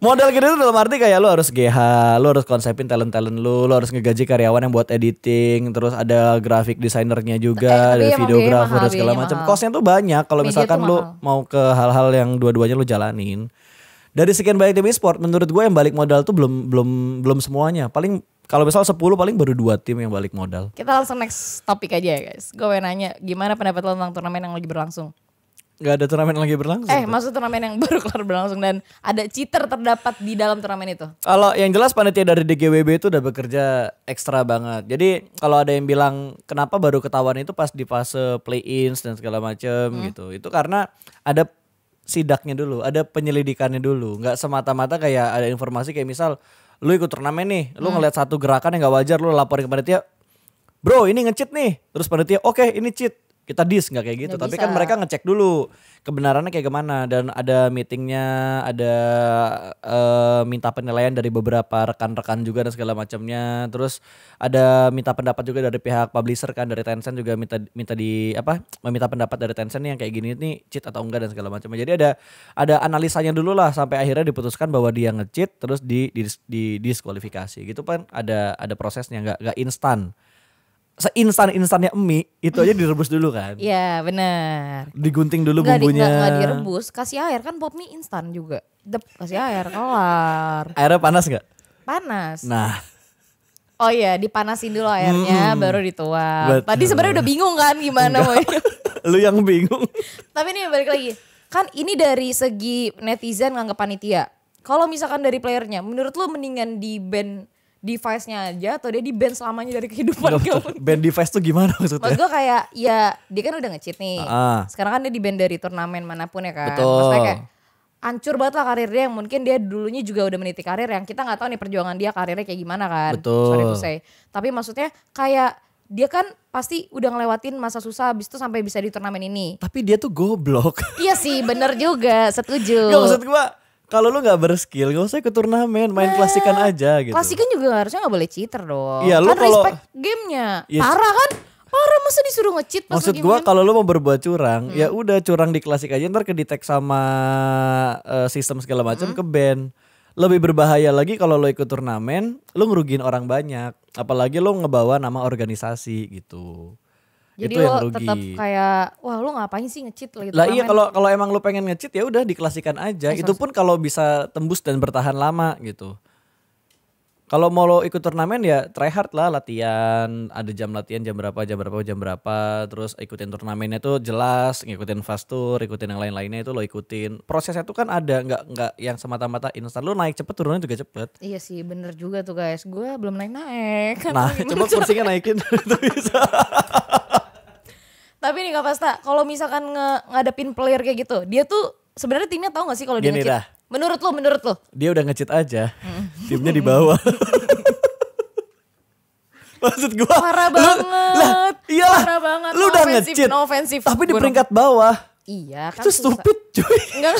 Modal gede itu dalam arti kayak lu harus GH, lu harus konsepin talent-talent lu, lu harus ngegaji karyawan yang buat editing, terus ada grafik desainernya juga, eh, ada videografer segala iya, macam. Kosnya tuh banyak kalau misalkan lu mau ke hal-hal yang dua-duanya lu jalanin dari sekian banyak tim e-sport menurut gue yang balik modal tuh belum belum belum semuanya paling kalau misal 10 paling baru dua tim yang balik modal kita langsung next topik aja ya guys gue mau nanya gimana pendapat lo tentang turnamen yang lagi berlangsung Gak ada turnamen yang lagi berlangsung. Eh, tuh. maksud turnamen yang baru kelar berlangsung dan ada cheater terdapat di dalam turnamen itu. Kalau yang jelas panitia dari DGWB itu udah bekerja ekstra banget. Jadi kalau ada yang bilang kenapa baru ketahuan itu pas di fase play-ins dan segala macem hmm. gitu, itu karena ada sidaknya dulu, ada penyelidikannya dulu, nggak semata-mata kayak ada informasi kayak misal lu ikut turnamen nih, lu hmm. ngeliat satu gerakan yang nggak wajar, lu laporin kepada panitia, bro ini ngecit nih, terus panitia oke okay, ini cheat, kita dis nggak kayak gitu gak tapi bisa. kan mereka ngecek dulu kebenarannya kayak gimana dan ada meetingnya ada uh, minta penilaian dari beberapa rekan-rekan juga dan segala macamnya terus ada minta pendapat juga dari pihak publisher kan dari Tencent juga minta minta di apa meminta pendapat dari Tencent yang kayak gini nih cheat atau enggak dan segala macamnya jadi ada ada analisanya dulu lah sampai akhirnya diputuskan bahwa dia ngecheat terus di, di, di diskualifikasi gitu kan ada ada prosesnya nggak nggak instan seinstan-instannya mie itu aja direbus dulu kan? Iya benar. Digunting dulu nggak bumbunya. Di, nggak, direbus, kasih air kan pop mie instan juga. Dep, kasih air, kelar. Airnya panas nggak? Panas. Nah. Oh iya, dipanasin dulu airnya, hmm, baru dituang. Betul. Tadi sebenarnya udah bingung kan gimana mau. Lu yang bingung. Tapi nih balik lagi, kan ini dari segi netizen nganggap panitia. Kalau misalkan dari playernya, menurut lu mendingan di band device-nya aja atau dia di band selamanya dari kehidupan kamu? Ban device tuh gimana maksudnya? Maksud gue kayak ya dia kan udah ngecheat nih. Uh-huh. Sekarang kan dia di band dari turnamen manapun ya kan. Betul. Maksudnya kayak ancur banget lah karirnya yang mungkin dia dulunya juga udah meniti karir yang kita nggak tahu nih perjuangan dia karirnya kayak gimana kan. Betul. Sorry to say. Tapi maksudnya kayak dia kan pasti udah ngelewatin masa susah abis itu sampai bisa di turnamen ini. Tapi dia tuh goblok. iya sih, bener juga, setuju. Gak maksud gue, kalau lu nggak berskill gak usah ikut turnamen main nah, aja gitu klasikan juga harusnya nggak boleh cheater dong ya, lu kan kalo, respect gamenya ya, parah kan parah masa disuruh ngecit pas maksud gua kalau lu mau berbuat curang ya hmm. ya udah curang di klasik aja ntar kedetek sama uh, sistem segala macam hmm. ke band lebih berbahaya lagi kalau lo ikut turnamen, lo ngerugiin orang banyak, apalagi lo ngebawa nama organisasi gitu. Jadi itu lo rugi. tetap kayak wah lu ngapain sih ngecit gitu. Lah iya kalau kalau emang lu pengen ngecit ya udah diklasikan aja. Eh, itu pun kalau bisa tembus dan bertahan lama gitu. Kalau mau lo ikut turnamen ya try hard lah latihan, ada jam latihan jam berapa, jam berapa, jam berapa, terus ikutin turnamennya itu jelas, ngikutin fast tour, ikutin yang lain-lainnya itu lo ikutin. Prosesnya itu kan ada nggak nggak yang semata-mata instan lo naik cepet turunnya juga cepet. Iya sih bener juga tuh guys, gue belum naik naik. Nah coba kursinya naikin itu bisa. Tapi nih Kak Pasta, kalau misalkan nge ngadepin player kayak gitu, dia tuh sebenarnya timnya tahu gak sih kalau dia nge ngecit? Menurut lo, menurut lo? Dia udah ngecit aja. Hmm. Timnya di bawah. Maksud gue parah banget. Iya lah, iyalah. Parah banget. Lu udah ngecit. No offensive. Tapi di peringkat bawah. Iya, kan itu stupid cuy. Enggak.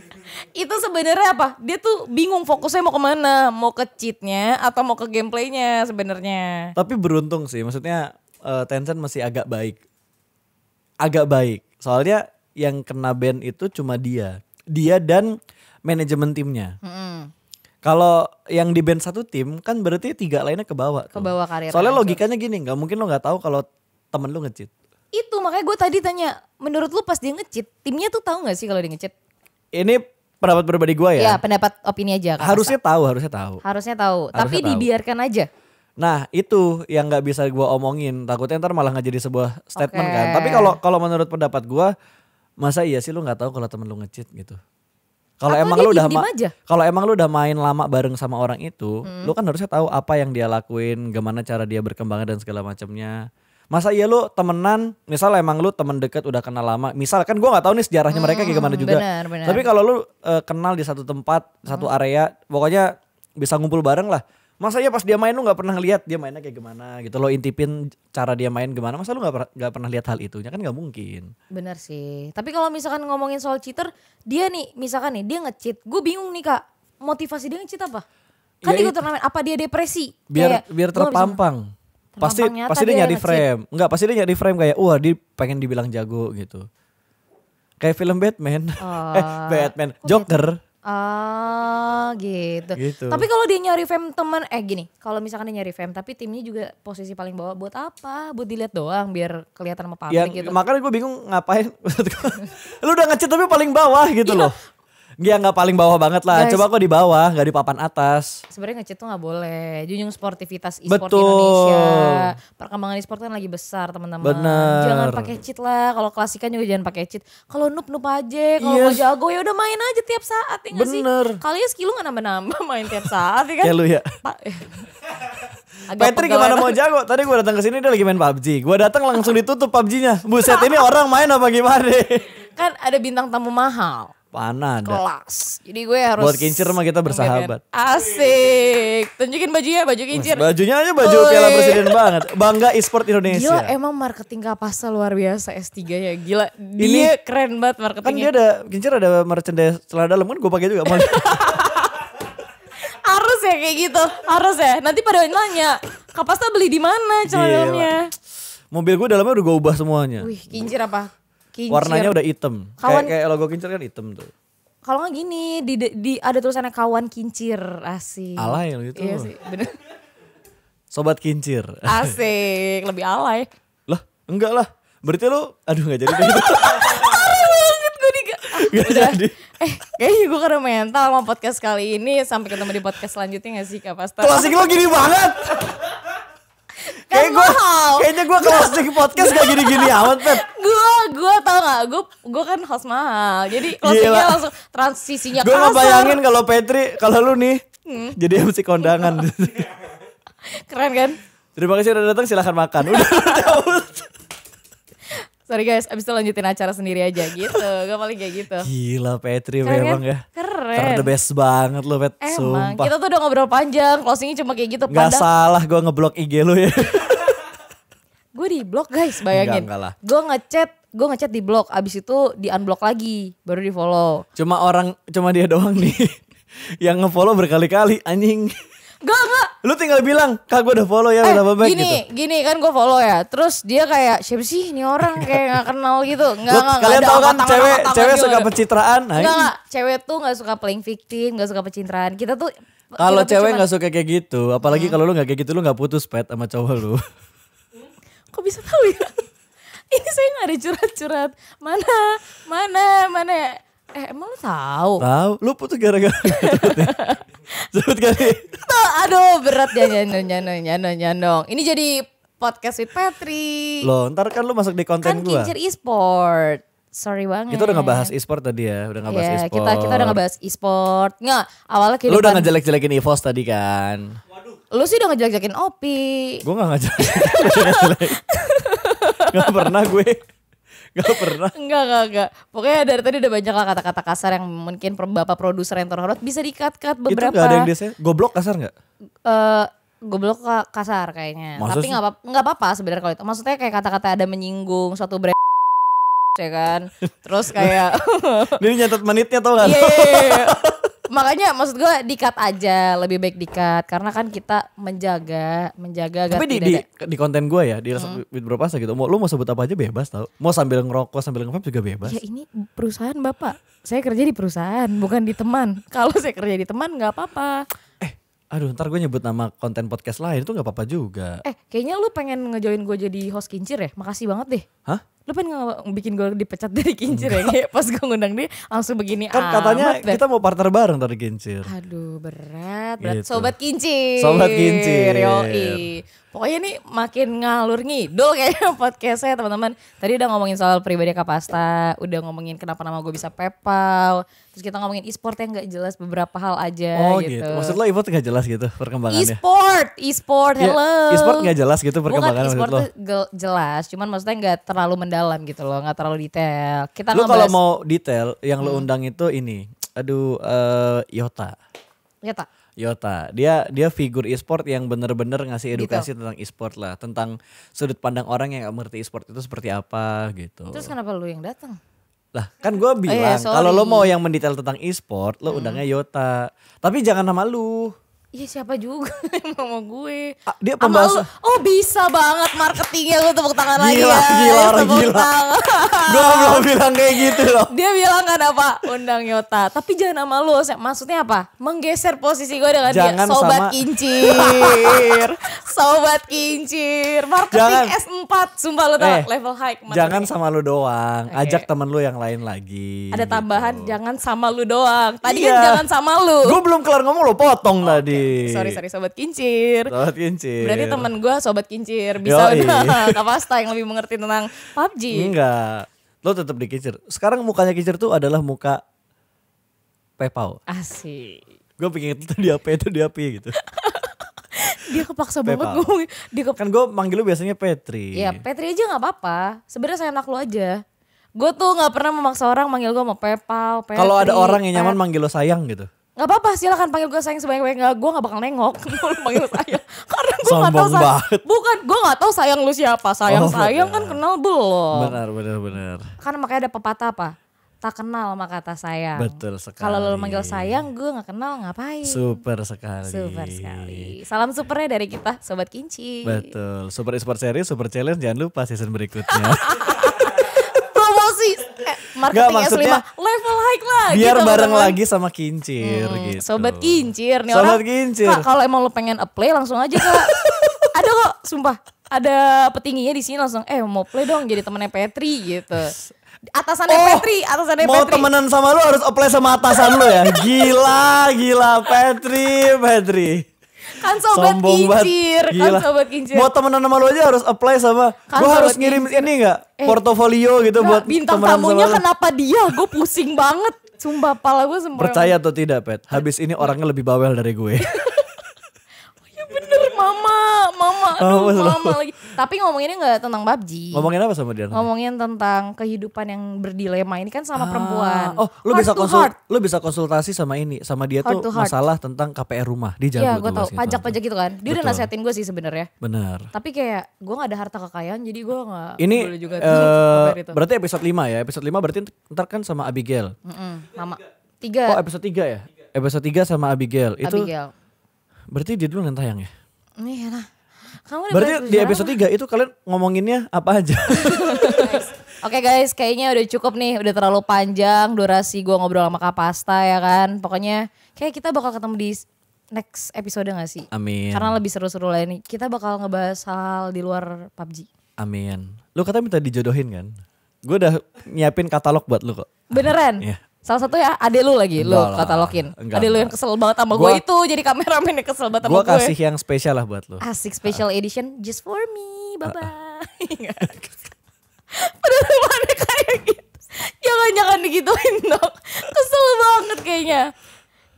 itu sebenarnya apa? Dia tuh bingung fokusnya mau kemana, mau ke cheatnya atau mau ke gameplaynya sebenarnya. Tapi beruntung sih, maksudnya uh, Tencent masih agak baik agak baik. Soalnya yang kena band itu cuma dia. Dia dan manajemen timnya. Mm-hmm. Kalau yang di band satu tim kan berarti tiga lainnya ke bawah. Ke bawah karir. Soalnya logikanya gini, nggak mungkin lo nggak tahu kalau temen lo ngecit. Itu makanya gue tadi tanya, menurut lu pas dia ngecit, timnya tuh tahu nggak sih kalau dia ngecit? Ini pendapat pribadi gue ya. Iya, pendapat opini aja. Harusnya tahu, harusnya tahu. Harusnya tahu, harusnya tapi tahu. dibiarkan aja. Nah itu yang nggak bisa gue omongin takutnya ntar malah nggak jadi sebuah statement okay. kan. Tapi kalau kalau menurut pendapat gue masa iya sih lu nggak tahu kalau temen lu ngecit gitu. Kalau emang lu udah kalau emang lu udah main lama bareng sama orang itu, hmm. lu kan harusnya tahu apa yang dia lakuin, gimana cara dia berkembang dan segala macamnya. Masa iya lu temenan, misal emang lu temen deket udah kenal lama, misal kan gue nggak tahu nih sejarahnya hmm, mereka kayak hmm, gimana juga. Bener, bener. Tapi kalau lu uh, kenal di satu tempat, satu hmm. area, pokoknya bisa ngumpul bareng lah Masa ya pas dia main lu nggak pernah lihat dia mainnya kayak gimana gitu lo intipin cara dia main gimana masa lu nggak pernah nggak pernah lihat hal itu ya kan nggak mungkin benar sih tapi kalau misalkan ngomongin soal cheater dia nih misalkan nih dia ngecheat gue bingung nih kak motivasi dia ngecheat apa kan ya, di turnamen apa dia depresi biar kayak, biar terpampang pasti pasti dia, dia nyari frame nggak pasti dia nyari frame kayak wah dia pengen dibilang jago gitu kayak film Batman uh, eh Batman Joker oh, Oh gitu. gitu. Tapi kalau dia nyari fame teman eh gini, kalau misalkan dia nyari fame tapi timnya juga posisi paling bawah buat apa? Buat dilihat doang biar kelihatan sama pamer ya, gitu. Makanya gue bingung ngapain. lu udah ngecet tapi paling bawah gitu iya, loh. Ya nggak paling bawah banget lah. Guys. Coba kok di bawah, nggak di papan atas. Sebenarnya ngecit tuh nggak boleh. Junjung sportivitas e-sport Betul. Indonesia. Perkembangan e-sport kan lagi besar teman-teman. Jangan pakai cheat lah. Kalau klasikan juga jangan pakai cheat. Kalau noob nup aja. Kalau yes. mau jago ya udah main aja tiap saat ya Bener. sih. ya skill lu nggak nambah-nambah main tiap saat ya kan. Kayak lu ya. Eh. Patrick gimana mau jago? Tadi gue datang ke sini dia lagi main PUBG. Gue datang langsung ditutup PUBG-nya. Buset ini orang main apa gimana? kan ada bintang tamu mahal panah kelas. Jadi gue harus buat kincir mah kita bersahabat. Asik. Tunjukin bajunya, baju kincir. bajunya aja baju Oi. Piala Presiden banget. Bangga e-sport Indonesia. Gila emang marketing Kapasa luar biasa S3 ya. Gila dia Ini, keren banget marketingnya. Kan dia ada kincir ada merchandise celana dalam kan gue pakai juga. harus ya kayak gitu. Harus ya. Nanti pada nanya, Kapasnya beli di mana celana dalamnya? Mobil gue dalamnya udah gue ubah semuanya. Wih, kincir apa? Kincir. Warnanya udah hitam. Kawan... Kayak kayak logo kincir kan hitam tuh. Kalau nggak gini di, di ada tulisannya kawan kincir asik. Alay gitu. Iya sih, bener. Sobat kincir. Asik, lebih alay. Lah, enggak lah. Berarti lu, aduh nggak jadi gitu. Ah, gak udah. jadi. Eh, kayaknya gue karena mental sama podcast kali ini. Sampai ketemu di podcast selanjutnya gak sih Kak Pastor? Klasik lo gini banget. Kan kayak gue kayaknya gue kalau di podcast gak gini-gini amat pep gue gue tau gak gue gue kan host mahal jadi closingnya langsung transisinya gue nggak bayangin kalau Petri kalau lu nih hmm. jadi MC kondangan keren kan terima kasih udah datang silahkan makan udah Sorry guys, abis itu lanjutin acara sendiri aja gitu. Gue paling kayak gitu. Gila Petri Keren, memang kan? ya. Keren. Karena the best banget lo Pet. Emang, Sumpah. kita tuh udah ngobrol panjang. Closingnya cuma kayak gitu. Gak salah gue ngeblok IG lu ya. gue di blok guys bayangin. Enggak, enggak lah. Gue ngechat gue ngechat di blok abis itu di unblock lagi baru di follow cuma orang cuma dia doang nih yang ngefollow berkali-kali anjing Gak gak Lu tinggal bilang Kak gue udah follow ya eh, udah baik gini, gitu Gini kan gue follow ya Terus dia kayak Siapa sih ini orang Kayak gak kenal gitu Gak gak Kalian tau kan cewek Cewek suka gitu. pencitraan nah, Gak gak Cewek tuh gak suka playing victim Gak suka pencitraan Kita tuh Kalau cewek cuman, gak suka kayak gitu Apalagi hmm. kalau lu gak kayak gitu Lu gak putus pet sama cowok lu Kok bisa tahu ya Ini saya gak ada curhat-curhat Mana Mana Mana Eh emang lu tahu? Tahu. Lu putus gara-gara kentut ya. Sebut kali. Tuh, aduh berat ya nyanong nyanong nyanong nyanong. Ini jadi podcast with Petri. Loh, ntar kan lu masuk di konten kan gua. Kan e-sport. Sorry banget. Kita udah ngebahas e-sport tadi ya, udah ngebahas yeah, e-sport. Kita kita udah ngebahas e-sport. Nggak, awalnya kehidupan. Lu udah ngejelek-jelekin EVOS tadi kan. Waduh. Lu sih udah ngejelek-jelekin Opi. Gue gak ngejelek. gak pernah gue. Gak pernah. enggak, enggak, enggak. Pokoknya dari tadi udah banyak lah kata-kata kasar yang mungkin bapak produser yang terhormat bisa dikat-kat beberapa. Itu gak ada yang biasanya, goblok kasar gak? Uh, eh, goblok kasar kayaknya. Maksud... Tapi gak apa-apa, apa-apa sebenarnya kalau itu. Maksudnya kayak kata-kata ada menyinggung suatu brand ya kan. Terus kayak. Ini nyatet menitnya tau gak? Iya, yeah, yeah, yeah makanya maksud gue dikat aja lebih baik dikat karena kan kita menjaga menjaga tapi di, di, di konten gue ya di hmm. with berapa gitu mau lu mau sebut apa aja bebas tau mau sambil ngerokok sambil ngevap juga bebas ya ini perusahaan bapak saya kerja di perusahaan bukan di teman kalau saya kerja di teman nggak apa-apa Aduh ntar gue nyebut nama konten podcast lain tuh gak apa-apa juga. Eh kayaknya lu pengen ngejoin gue jadi host kincir ya? Makasih banget deh. Hah? Lu pengen bikin gue dipecat dari kincir ya? Enggak. ya? Kayak pas gue ngundang dia langsung begini Kan katanya deh. kita mau partner bareng dari kincir. Aduh berat. berat. Gitu. Sobat kincir. Sobat kincir. Yoi. Pokoknya ini makin ngalur ngidul kayaknya podcastnya teman-teman. Tadi udah ngomongin soal pribadi Kapasta, udah ngomongin kenapa nama gue bisa PayPal. Terus kita ngomongin e-sport yang gak jelas beberapa hal aja oh, gitu. gitu. Maksud lo e-sport gak jelas gitu perkembangannya? E-sport, e-sport, iya, hello. Ya, e-sport gak jelas gitu perkembangannya Bukan e-sport tuh jelas, cuman maksudnya gak terlalu mendalam gitu loh, gak terlalu detail. Kita lo kalau mau detail, yang hmm. lo undang itu ini, aduh uh, Yota. Yota. Yota. Dia dia figur e-sport yang bener-bener ngasih gitu. edukasi gitu. tentang e-sport lah, tentang sudut pandang orang yang gak ngerti e-sport itu seperti apa gitu. Terus kenapa lu yang datang? Lah, kan gue bilang oh, iya, kalau lo mau yang mendetail tentang e-sport, lo hmm. undangnya Yota. Tapi jangan nama lu. Iya siapa juga yang mau gue. Ah, dia pembahasan. Oh bisa banget marketingnya gue tepuk tangan gila, lagi ya. Gila orang gila. gue belum bilang kayak gitu loh. Dia bilang kan apa? Undang Yota. Tapi jangan sama lu. Maksudnya apa? Menggeser posisi gue dengan jangan dia. Sobat sama... kincir. Sobat kincir. Marketing jangan. S4. Sumpah lu tau eh, level high. Marketing. Jangan sama lu doang. Okay. Ajak temen lu yang lain lagi. Ada tambahan gitu. jangan sama lu doang. Tadi kan iya. kan jangan sama lu. Gue belum kelar ngomong lu potong okay. tadi sorry sorry sobat kincir. Sobat kincir. Berarti teman gue sobat kincir bisa kapasta yang lebih mengerti tentang PUBG. Enggak. Lo tetap di kincir. Sekarang mukanya kincir tuh adalah muka PayPal. Asik. Gue pikir itu di apa itu di apa gitu. dia kepaksa PayPal. banget gue dia kan gue manggil lu biasanya Petri ya Petri aja nggak apa-apa sebenarnya saya enak lu aja gue tuh nggak pernah memaksa orang manggil gue sama PayPal kalau ada orang yang nyaman manggil lo sayang gitu Gak apa-apa silakan panggil gue sayang sebanyak-banyaknya Gue gak bakal nengok kalau panggil sayang Karena gue nggak gak sayang Bukan gue gak tau sayang lu siapa Sayang-sayang oh, kan kenal belum Benar benar benar Karena makanya ada pepatah apa Tak kenal sama kata sayang Betul sekali Kalau lu manggil sayang gue gak kenal ngapain Super sekali Super sekali Salam supernya dari kita Sobat Kinci Betul Super Super Series Super Challenge jangan lupa season berikutnya marketing Gak, S5 level high lah biar gitu bareng lagi sama kincir hmm, gitu. sobat kincir nih sobat orang kincir kak kalau emang lo pengen apply langsung aja kak ada kok sumpah ada petingginya di sini langsung eh mau play dong jadi temennya Petri gitu atasannya oh, Petri, atasannya mau Petri. Mau temenan sama lo harus apply sama atasan lo ya. Gila, gila Petri, Petri kan sobat Sombong kincir kan Gila. sobat kincir Buat temenan sama lo aja harus apply sama kan gue harus ngirim kincir. ini nggak eh, portofolio gitu gak, buat bintang tamunya kenapa dia gue pusing banget Sumpah pala gue sempurna. Percaya atau tidak, Pet? Habis ini orangnya lebih bawel dari gue. mama, mama, oh, aduh, mama, lagi. Tapi ngomonginnya nggak tentang PUBG. Ngomongin apa sama dia? Ngomongin tentang kehidupan yang berdilema ini kan sama ah. perempuan. Oh, lu heart bisa konsul, lu bisa konsultasi sama ini, sama dia heart tuh masalah tentang KPR rumah di Jakarta. Iya, gue tau. Pajak-pajak gitu kan. Dia Betul. udah nasehatin gue sih sebenarnya. Bener. Tapi kayak gue nggak ada harta kekayaan, jadi gue nggak. Ini boleh juga uh, eh, itu. berarti episode 5 ya. Episode 5 berarti ntar kan sama Abigail. Mm -mm, mama. Tiga. Oh episode 3 ya? Episode 3 sama Abigail. Itu Abigail. Berarti dia dulu yang tayang ya? Iya lah. Kamu Berarti di episode 3 itu kalian ngomonginnya apa aja? Oke okay guys, kayaknya udah cukup nih, udah terlalu panjang durasi gue ngobrol sama Kapasta ya kan. Pokoknya kayak kita bakal ketemu di next episode gak sih? Amin. Karena lebih seru-seru lah ini. Kita bakal ngebahas hal di luar PUBG. Amin. Lu katanya minta dijodohin kan? Gue udah nyiapin katalog buat lu kok. Beneran? Iya. Salah satu ya ade lu lagi lu kata lokin. Ade lu yang kesel banget sama gue itu jadi kameramen yang kesel banget sama gue. Gue kasih yang spesial lah buat lu. Asik special uh. edition just for me. Bye bye. Uh. Penerimanya kayak gitu. Jangan-jangan digituin dong. Kesel banget kayaknya.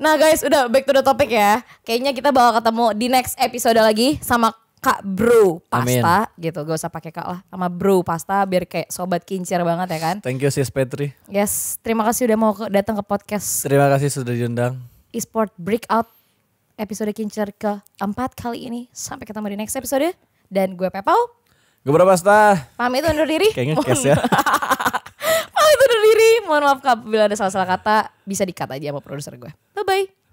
Nah guys udah back to the topic ya. Kayaknya kita bakal ketemu di next episode lagi sama kak bro pasta Amin. gitu gak usah pakai kak lah sama bro pasta biar kayak sobat kincir banget ya kan thank you sis Petri yes terima kasih udah mau datang ke podcast terima kasih sudah diundang eSport breakout episode kincir ke empat kali ini sampai ketemu di next episode dan gue Pepau gue berapa pasta pamit undur diri kayaknya kes ya pamit undur diri mohon maaf kak bila ada salah-salah kata bisa dikata aja sama produser gue bye bye